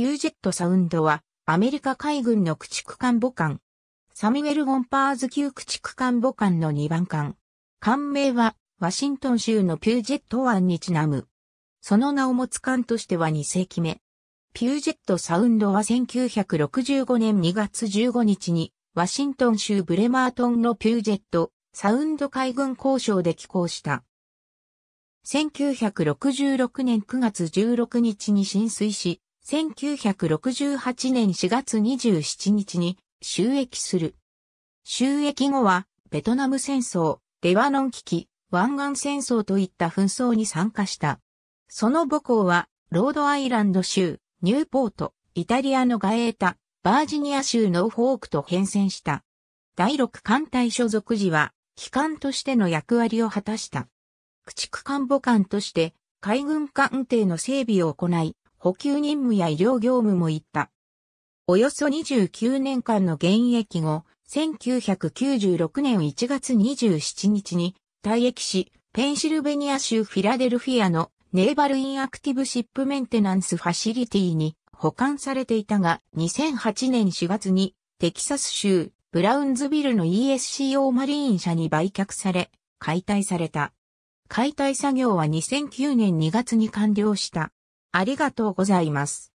ヒュージェットサウンドは、アメリカ海軍の駆逐艦母艦。サミュエル・ゴンパーズ級駆逐艦母艦の2番艦。艦名は、ワシントン州のピュージェット湾にちなむ。その名を持つ艦としては2世紀目。ピュージェットサウンドは1965年2月15日に、ワシントン州ブレマートンのピュージェット、サウンド海軍交渉で寄港した。1966年9月16日に浸水し、1968年4月27日に収益する。収益後は、ベトナム戦争、レワノン危機、湾岸戦争といった紛争に参加した。その母校は、ロードアイランド州、ニューポート、イタリアのガエータ、バージニア州ノーフォークと変遷した。第6艦隊所属時は、機関としての役割を果たした。駆逐艦母艦として、海軍艦艇の整備を行い、補給任務や医療業務も行った。およそ29年間の現役後、1996年1月27日に退役し、ペンシルベニア州フィラデルフィアのネーバルインアクティブシップメンテナンスファシリティに保管されていたが、2008年4月にテキサス州ブラウンズビルの ESCO マリーン社に売却され、解体された。解体作業は2009年2月に完了した。ありがとうございます。